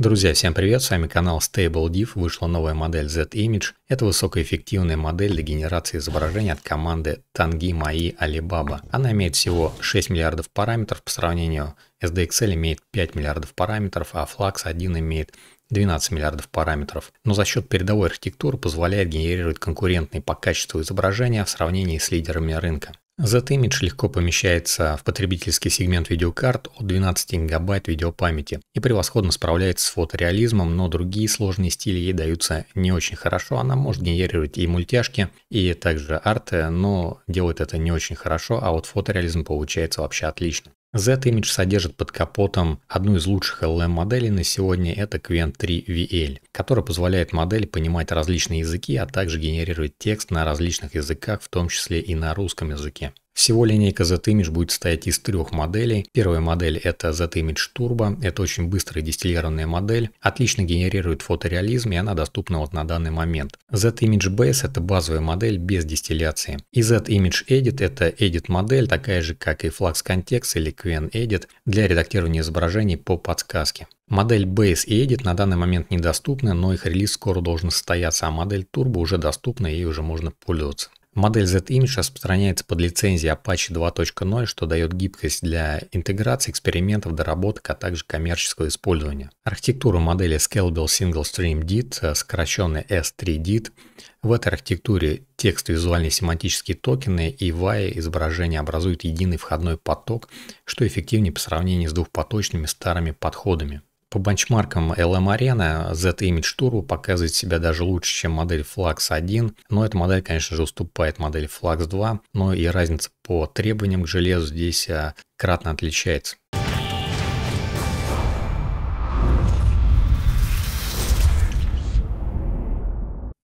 Друзья, всем привет, с вами канал Stable StableDiff, вышла новая модель Z-Image. Это высокоэффективная модель для генерации изображений от команды Tangi Mai Alibaba. Она имеет всего 6 миллиардов параметров по сравнению SDXL имеет 5 миллиардов параметров, а Flux 1 имеет 12 миллиардов параметров, но за счет передовой архитектуры позволяет генерировать конкурентные по качеству изображения в сравнении с лидерами рынка. Z-Image легко помещается в потребительский сегмент видеокарт от 12 гигабайт видеопамяти и превосходно справляется с фотореализмом, но другие сложные стили ей даются не очень хорошо. Она может генерировать и мультяшки, и также арты, но делает это не очень хорошо, а вот фотореализм получается вообще отлично. Z-Image содержит под капотом одну из лучших LM-моделей на сегодня, это Quen 3 VL, которая позволяет модели понимать различные языки, а также генерировать текст на различных языках, в том числе и на русском языке. Всего линейка ZImage будет состоять из трех моделей. Первая модель это ZImage Turbo, это очень быстрая дистиллированная модель, отлично генерирует фотореализм и она доступна вот на данный момент. ZImage Base это базовая модель без дистилляции. И ZImage Edit это edit модель, такая же как и Flux Context или Quen Edit для редактирования изображений по подсказке. Модель Base и Edit на данный момент недоступны, но их релиз скоро должен состояться, а модель Turbo уже доступна и уже можно пользоваться. Модель Z-Image распространяется под лицензией Apache 2.0, что дает гибкость для интеграции, экспериментов, доработок, а также коммерческого использования. Архитектура модели Scalable Single Stream DIT, э, сокращенный S3DIT, в этой архитектуре текст, визуальные семантические токены и VAI изображения образуют единый входной поток, что эффективнее по сравнению с двухпоточными старыми подходами. По бенчмаркам LM Arena Z-Image Turbo показывает себя даже лучше, чем модель Flax 1, но эта модель, конечно же, уступает модели Flax 2, но и разница по требованиям к железу здесь а, кратно отличается.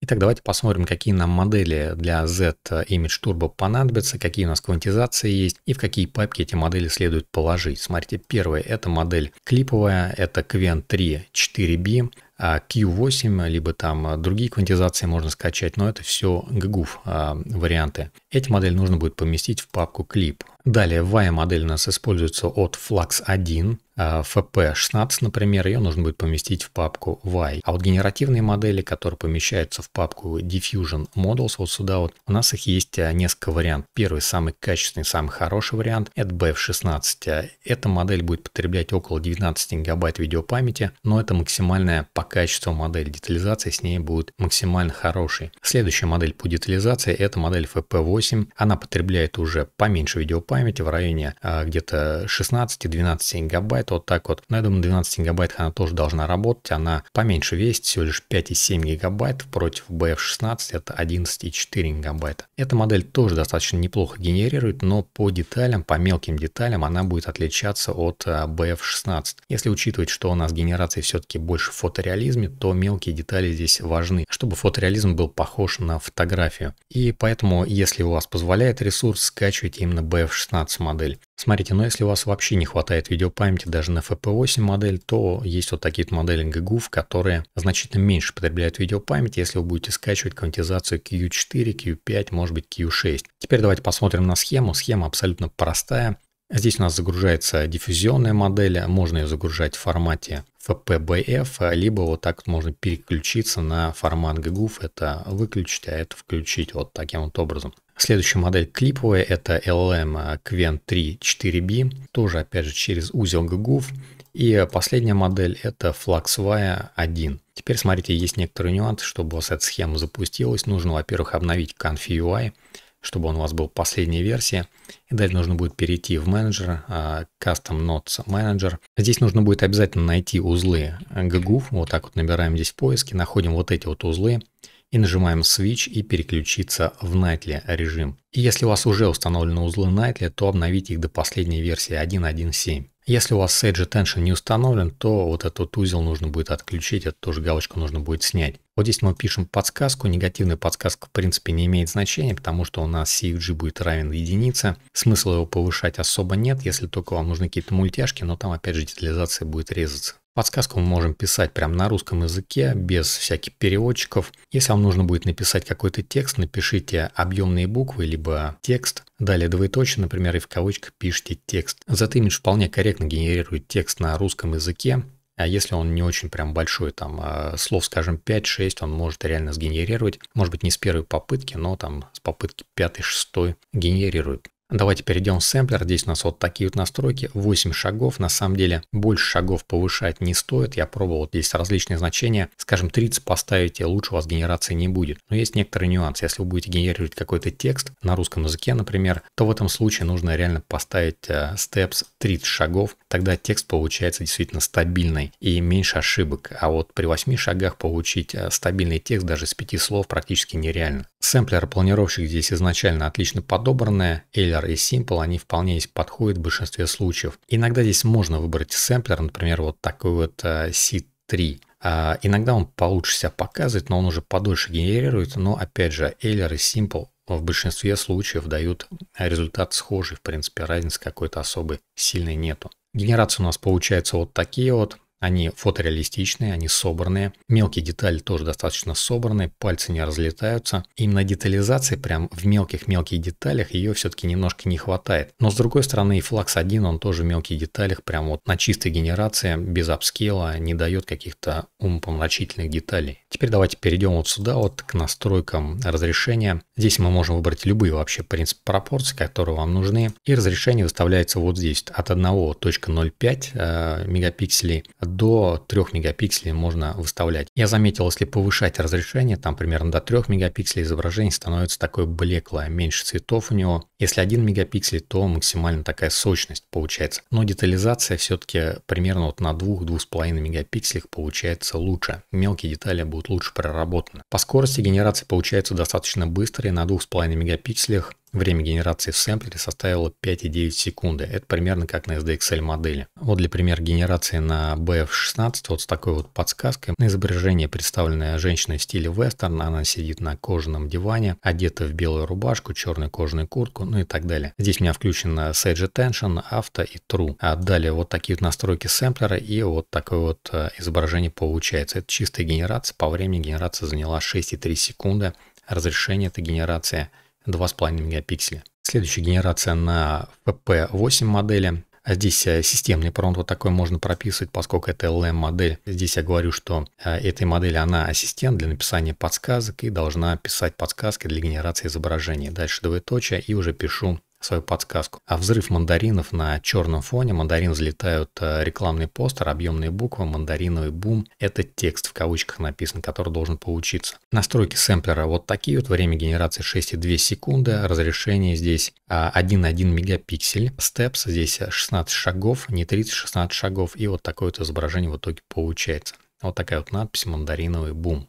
Итак, давайте посмотрим, какие нам модели для Z Image Turbo понадобятся, какие у нас квантизации есть и в какие папки эти модели следует положить. Смотрите, первая это модель клиповая, это Quen 3 4B, Q8, а, либо там а, другие квантизации можно скачать, но это все ггуф а, варианты. Эти модели нужно будет поместить в папку клип. Далее Y модель у нас используется от Flux 1, FP16, например, ее нужно будет поместить в папку Y. А вот генеративные модели, которые помещаются в папку Diffusion Models, вот сюда вот, у нас их есть несколько вариантов. Первый, самый качественный, самый хороший вариант, это BF16. Эта модель будет потреблять около 19 гигабайт видеопамяти, но это максимальная пока качеству модели детализации с ней будет максимально хорошей. Следующая модель по детализации это модель FP8. Она потребляет уже поменьше видеопамяти в районе а, где-то 16-12 гигабайт. Вот так вот. Но я думаю, 12 гигабайт она тоже должна работать. Она поменьше весит, всего лишь 5,7 гигабайт против BF16 это 11,4 гигабайта. Эта модель тоже достаточно неплохо генерирует, но по деталям, по мелким деталям она будет отличаться от BF16. А, Если учитывать, что у нас генерации все-таки больше фотореализации, фотореализме, то мелкие детали здесь важны, чтобы фотореализм был похож на фотографию. И поэтому, если у вас позволяет ресурс, скачивайте именно BF16 модель. Смотрите, но если у вас вообще не хватает видеопамяти даже на FP8 модель, то есть вот такие модели GGUF, которые значительно меньше потребляют видеопамяти, если вы будете скачивать квантизацию Q4, Q5, может быть Q6. Теперь давайте посмотрим на схему. Схема абсолютно простая. А здесь у нас загружается диффузионная модель, можно ее загружать в формате FPBF, либо вот так вот можно переключиться на формат GGUF, это выключить, а это включить вот таким вот образом. Следующая модель клиповая, это LLM Quen 3 4B, тоже опять же через узел GGUF. И последняя модель это FluxWire 1. Теперь смотрите, есть некоторые нюансы, чтобы у вас эта схема запустилась. Нужно, во-первых, обновить config UI, чтобы он у вас был последняя версия. И дальше нужно будет перейти в менеджер, а, Custom Notes Manager. Здесь нужно будет обязательно найти узлы э, GGUF. Вот так вот набираем здесь в поиске, находим вот эти вот узлы и нажимаем Switch и переключиться в Nightly режим. И если у вас уже установлены узлы Nightly, то обновите их до последней версии 1.1.7. Если у вас Sage Attention не установлен, то вот этот узел нужно будет отключить, эту тоже галочку нужно будет снять. Вот здесь мы пишем подсказку. Негативная подсказка в принципе не имеет значения, потому что у нас CUG будет равен единице. Смысла его повышать особо нет, если только вам нужны какие-то мультяшки, но там опять же детализация будет резаться. Подсказку мы можем писать прямо на русском языке, без всяких переводчиков. Если вам нужно будет написать какой-то текст, напишите объемные буквы, либо текст. Далее двоеточие, например, и в кавычках пишите текст. ZImage вполне корректно генерирует текст на русском языке. А если он не очень прям большой, там, а, слов, скажем, 5-6, он может реально сгенерировать. Может быть, не с первой попытки, но там с попытки 5-6 генерирует. Давайте перейдем в сэмплер. Здесь у нас вот такие вот настройки. 8 шагов. На самом деле больше шагов повышать не стоит. Я пробовал здесь различные значения. Скажем, 30 поставите, лучше у вас генерации не будет. Но есть некоторые нюансы. Если вы будете генерировать какой-то текст на русском языке, например, то в этом случае нужно реально поставить э, steps 30 шагов. Тогда текст получается действительно стабильный и меньше ошибок. А вот при 8 шагах получить э, стабильный текст даже с 5 слов практически нереально. Сэмплер-планировщик здесь изначально отлично подобранная или сэмплер и Simple, они вполне подходят в большинстве случаев. Иногда здесь можно выбрать сэмплер, например, вот такой вот э, C3. А, иногда он получше себя показывает, но он уже подольше генерирует, но опять же, Эйлер и Simple в большинстве случаев дают результат схожий, в принципе, разницы какой-то особой сильной нету. Генерации у нас получается вот такие вот, они фотореалистичные, они собранные. Мелкие детали тоже достаточно собраны, пальцы не разлетаются. Именно детализации прям в мелких-мелких деталях ее все-таки немножко не хватает. Но с другой стороны и Flux 1, он тоже в мелких деталях прям вот на чистой генерации, без апскейла, не дает каких-то умопомрачительных деталей. Теперь давайте перейдем вот сюда, вот к настройкам разрешения. Здесь мы можем выбрать любые вообще, в пропорции, которые вам нужны. И разрешение выставляется вот здесь, от 1.05 э, мегапикселей до 3 мегапикселей можно выставлять. Я заметил, если повышать разрешение, там примерно до 3 мегапикселей изображение становится такое блеклое, меньше цветов у него. Если 1 мегапиксель, то максимально такая сочность получается. Но детализация все-таки примерно вот на 2-2,5 мегапикселях получается лучше. Мелкие детали будут лучше проработаны. По скорости генерации получается достаточно быстрые, на 2,5 мегапикселях Время генерации в сэмплере составило 5,9 секунды. Это примерно как на SDXL модели. Вот для примера генерации на BF16 вот с такой вот подсказкой. На изображение представленная женщина в стиле вестерн. Она сидит на кожаном диване, одета в белую рубашку, черную кожаную куртку, ну и так далее. Здесь у меня включен Sage Attention, Auto и True. А далее вот такие вот настройки сэмплера и вот такое вот э, изображение получается. Это чистая генерация. По времени генерация заняла 6,3 секунды. Разрешение этой генерации – 2,5 мегапикселя. Следующая генерация на FP8 модели. А здесь э, системный промпт вот такой можно прописывать, поскольку это LM-модель. Здесь я говорю, что э, этой модели она ассистент для написания подсказок и должна писать подсказки для генерации изображений. Дальше двоеточие и уже пишу свою подсказку. А взрыв мандаринов на черном фоне. Мандарин взлетают э, рекламный постер, объемные буквы, мандариновый бум. Это текст в кавычках написан, который должен получиться. Настройки сэмплера вот такие вот. Время генерации 6,2 секунды. Разрешение здесь 1,1 а, мегапиксель. Степс здесь 16 шагов, не 30, 16 шагов. И вот такое вот изображение в итоге получается. Вот такая вот надпись «Мандариновый бум».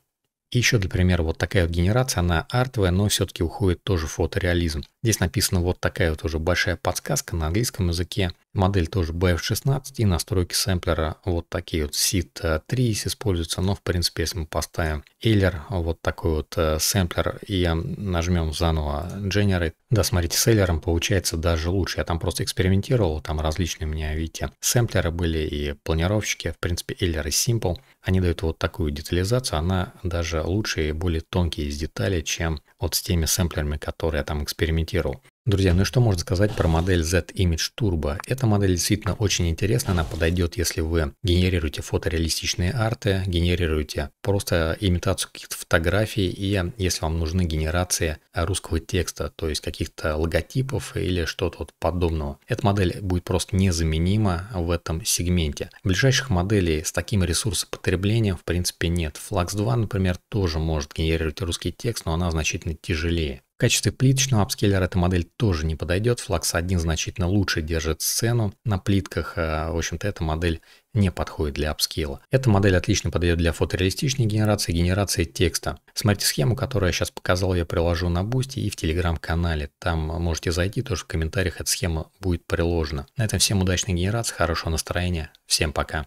И еще для примера вот такая вот генерация, она артовая, но все-таки уходит тоже в фотореализм. Здесь написана вот такая вот уже большая подсказка на английском языке. Модель тоже BF16 и настройки сэмплера вот такие вот sit 3 э, используются, но в принципе если мы поставим Эйлер, вот такой вот э, сэмплер и нажмем заново Generate, да, смотрите, с Эйлером получается даже лучше, я там просто экспериментировал, там различные у меня, видите, сэмплеры были и планировщики, в принципе Эйлер и Simple, они дают вот такую детализацию, она даже лучше и более тонкие из деталей, чем вот с теми сэмплерами, которые я там экспериментировал. Друзья, ну и что можно сказать про модель Z Image Turbo? Эта модель действительно очень интересна, она подойдет, если вы генерируете фотореалистичные арты, генерируете просто имитацию каких-то фотографий и если вам нужны генерации русского текста, то есть каких-то логотипов или что-то вот подобного. Эта модель будет просто незаменима в этом сегменте. Ближайших моделей с таким ресурсопотреблением в принципе нет. Flax 2, например, тоже может генерировать русский текст, но она значительно тяжелее. В качестве плиточного апскейлера эта модель тоже не подойдет. Flax 1 значительно лучше держит сцену на плитках. А, в общем-то, эта модель не подходит для апскейла. Эта модель отлично подойдет для фотореалистичной генерации, генерации текста. Смотрите схему, которую я сейчас показал, я приложу на Бусти и в Телеграм-канале. Там можете зайти, тоже в комментариях эта схема будет приложена. На этом всем удачной генерации, хорошего настроения. Всем Пока.